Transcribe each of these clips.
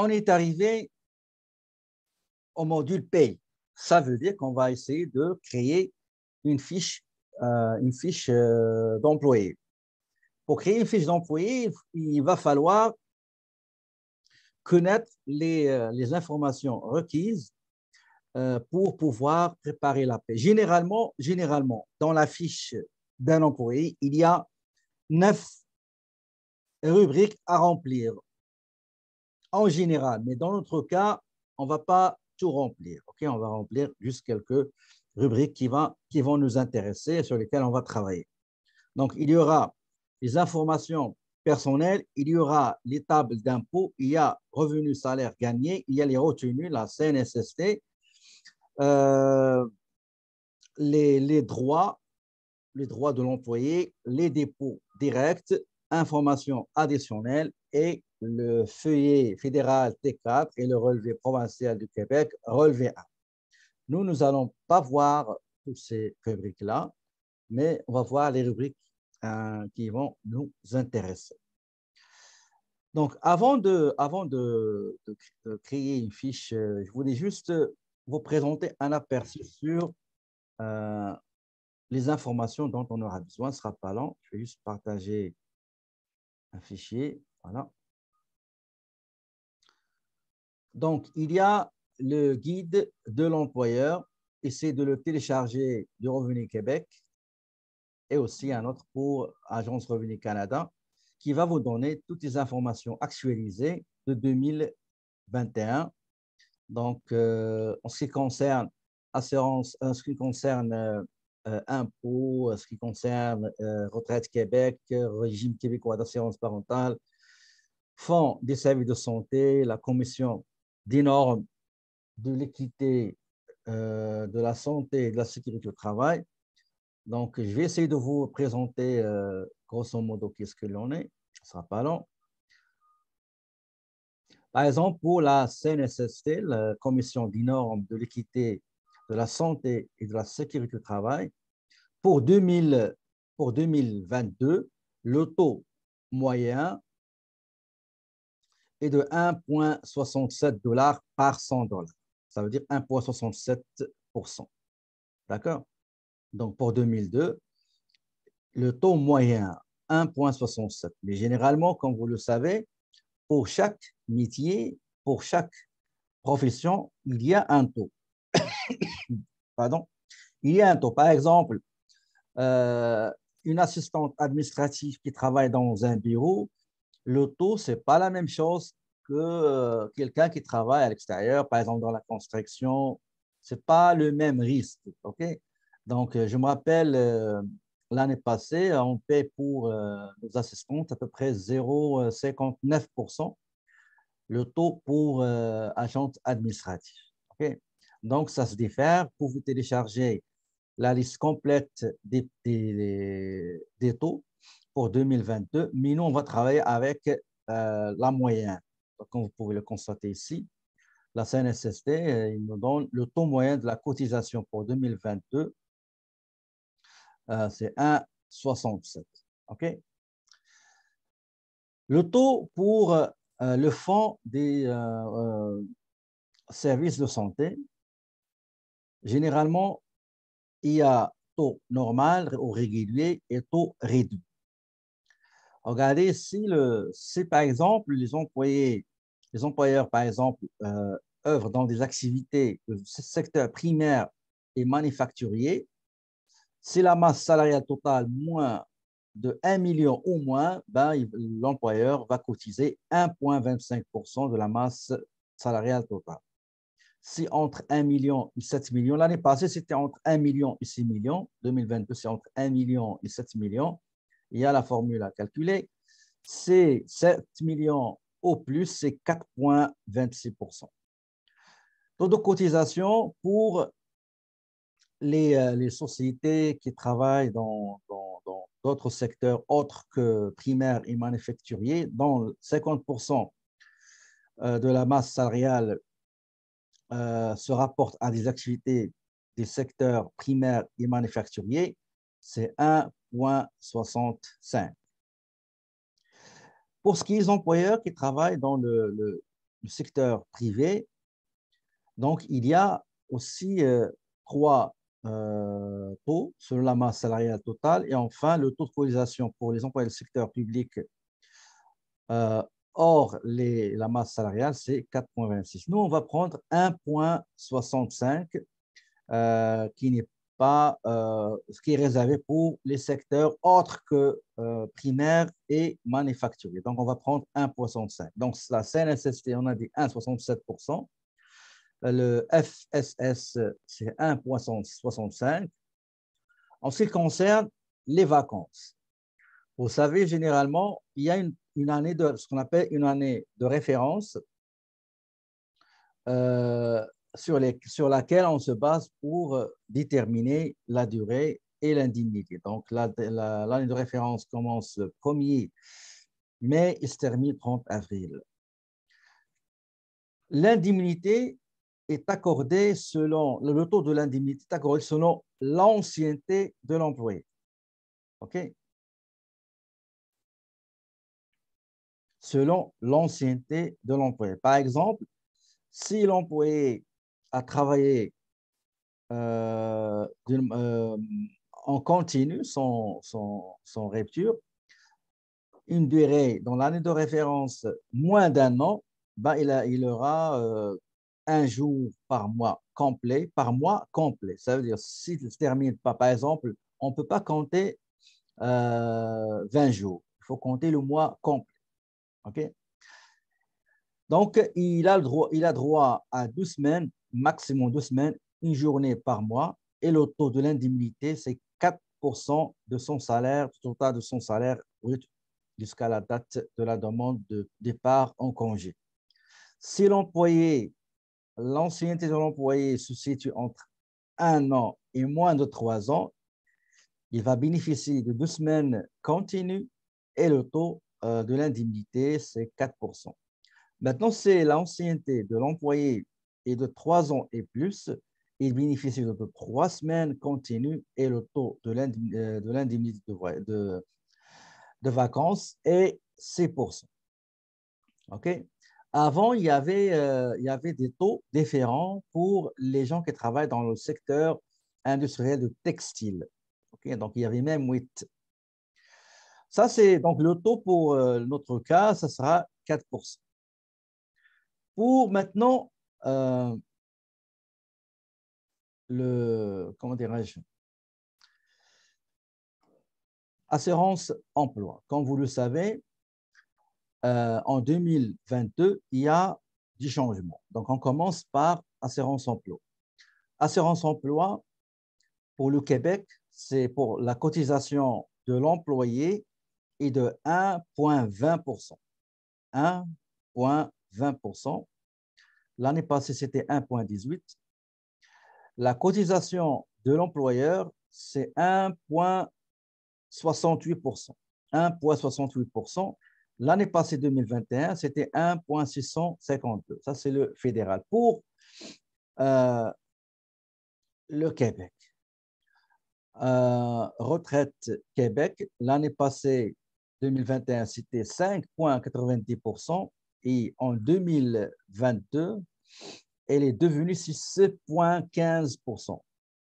on est arrivé au module pay. Ça veut dire qu'on va essayer de créer une fiche, euh, une fiche euh, d'employé. Pour créer une fiche d'employé, il va falloir connaître les, euh, informations requises pour pouvoir préparer la paie. Généralement, généralement dans la fiche d'un employé, il y a neuf rubriques à remplir en général, mais dans notre cas, on ne va pas tout remplir. Ok, on va remplir juste quelques rubriques qui, qui vont nous intéresser et sur lesquelles on va travailler. Donc, il y aura les informations personnelles, il y aura les tables d'impôts, il y a revenus, salaires gagné, il y a les retenues, la CNSST, euh, les, les droits, les droits de l'employé, les dépôts directs, informations additionnelles et le feuillet fédéral T4 et le relevé provincial du Québec, relevé 1. Nous, nous n'allons pas voir toutes ces rubriques-là, mais on va voir les rubriques euh, qui vont nous intéresser. Donc, avant, de, avant de, créer une fiche, euh, je voulais juste vous présenter un aperçu sur euh, les informations dont on aura besoin. Ce ne sera pas long. Je vais juste partager un fichier. Voilà. Donc, il y a le guide de l'employeur, essayez de le télécharger du Revenu Québec et aussi un autre pour Agence Revenu Canada qui va vous donner toutes les informations actualisées de 2021. Donc, euh, en ce qui concerne assurance, en euh, ce qui concerne euh, impôts, en ce qui concerne retraite Québec, régime québécois d'assurance parentale, fonds des services de santé, la commission des normes de l'équité, euh, de la santé et de la sécurité au travail. Donc, je vais essayer de vous présenter euh, grosso modo qu'est-ce que l'on est. Ce ne sera pas long. Par exemple, pour la CNSST, la Commission des normes de l'équité, de la santé et de la sécurité au travail, pour, 2000, pour 2022, le taux moyen est de 1,67 dollars par 100 dollars. Ça veut dire 1,67%. D'accord Donc pour 2002, le taux moyen 1,67. Mais généralement, comme vous le savez, pour chaque métier, pour chaque profession, il y a un taux. Pardon Il y a un taux. Par exemple, euh, une assistante administrative qui travaille dans un bureau, taux, ce n'est pas la même chose que euh, quelqu'un qui travaille à l'extérieur, par exemple dans la construction. Ce n'est pas le même risque. Donc, euh, je me rappelle, euh, l'année passée, on paie pour nos assistantes à peu près 0,59% le taux pour agents administratifs, Donc, ça se diffère. Pour vous télécharger la liste complète des, des taux, pour 2022, mais nous, on va travailler avec euh, la moyenne. comme vous pouvez le constater ici, la CNSST, euh, il nous donne le taux moyen de la cotisation pour 2022, euh, c'est 1,67. OK? Le taux pour le fonds des services de santé, généralement, il y a taux normal ou régulier et taux réduit. Regardez si, par exemple, les employés, les employeurs, par exemple, euh, œuvrent dans des activités de secteur primaire et manufacturier, si la masse salariale totale moins de 1 million ou moins, ben, l'employeur va cotiser 1,25% de la masse salariale totale. Si entre 1 million et 7 millions, l'année passée c'était entre 1 million et 6 millions, 2022 c'est entre 1 million et 7 millions, il y a la formule à calculer, c'est 7 millions au plus, c'est 4,26%. Taux de cotisation pour les, euh, sociétés qui travaillent dans d'autres secteurs autres que primaires et manufacturiers, dont 50% euh, de la masse salariale euh, se rapporte à des activités des secteurs primaires et manufacturiers, c'est 1 65. Pour ce qui est des employeurs qui travaillent dans le, secteur privé, donc il y a aussi euh, trois euh, taux sur la masse salariale totale et enfin le taux de cotisation pour les employés du secteur public euh, hors la masse salariale, c'est 4,26. Nous, on va prendre 1,65 euh, qui n'est pas pas euh, ce qui est réservé pour les secteurs autres que euh, primaires et manufacturiers. Donc, on va prendre 1,65. Donc, la CNSST, on a dit 1,67%. Le FSS, c'est 1,65. En ce qui concerne les vacances, vous savez, généralement, il y a une, année de ce qu'on appelle une année de référence. Euh, sur, laquelle on se base pour euh, déterminer la durée et l'indemnité Donc, l'année de référence commence le 1er mai et se termine 30 avril. L'indemnité est accordée selon, le taux de l'indemnité est accordé selon l'ancienneté de l'employé. OK Selon l'ancienneté de l'employé. Par exemple, si l'employé à travailler euh, euh en continu, sans, rupture, une durée dans l'année de référence moins d'un an, ben, il, a, aura euh, un jour par mois complet, par mois complet. Ça veut dire, si il ne termine pas, par exemple, on ne peut pas compter 20 euh, jours. Il faut compter le mois complet. OK donc, il a, le droit, il a droit à deux semaines maximum deux semaines, une journée par mois. Et le taux de l'indemnité, c'est 4% de son salaire, du total de son salaire brut jusqu'à la date de la demande de départ en congé. Si l'employé, l'ancienneté de l'employé se situe entre un an et moins de trois ans, il va bénéficier de deux semaines continues et le taux euh, de l'indemnité, c'est 4 Maintenant, c'est l'ancienneté de l'employé et de 3 ans et plus, il bénéficie de trois semaines continues et le taux de euh, l'indemnité de, vacances est 6%. OK? Avant, il y, avait, euh, il y avait des taux différents pour les gens qui travaillent dans le secteur industriel du textile. Donc, il y avait même 8. Ça, c'est donc le taux pour euh, notre cas, ça sera 4%. Pour maintenant euh, assurance emploi. Comme vous le savez, euh, en 2022, il y a des changements. Donc, on commence par assurance emploi. Assurance emploi, pour le Québec, c'est pour la cotisation de l'employé est de 1,20%. 1,20% L'année passée, c'était 1,18. La cotisation de l'employeur, c'est 1,68%. 1,68%. L'année passée 2021, c'était 1,652. Ça, c'est le fédéral pour euh, le Québec. Euh, retraite Québec, l'année passée 2021, c'était 5,90% et en 2022, elle est devenue 6,15%.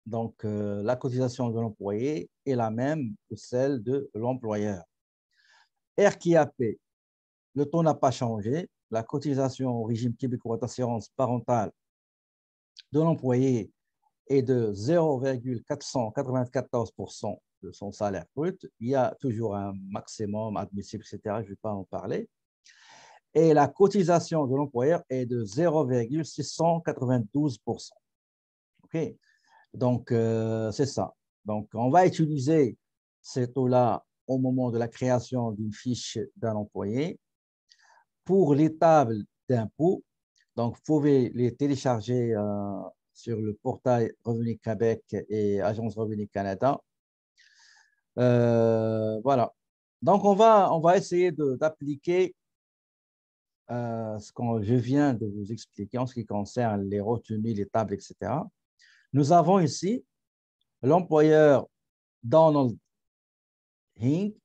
Donc, euh, la cotisation de l'employé est la même que celle de l'employeur. RQAP, le taux n'a pas changé. La cotisation au régime québécois d'assurance parentale de l'employé est de 0,494% de son salaire brut. Il y a toujours un maximum admissible, etc. Je ne vais pas en parler et la cotisation de l'employeur est de 0,692 OK Donc, euh, c'est ça. Donc, on va utiliser ces taux-là au moment de la création d'une fiche d'un employé. Pour les tables d'impôts, donc, vous pouvez les télécharger euh, sur le portail Revenu Québec et Agence Revenu Canada. Euh, voilà. Donc, on va, on va essayer d'appliquer euh, ce que je viens de vous expliquer en ce qui concerne les retenues, les tables, etc., nous avons ici l'employeur Donald Hink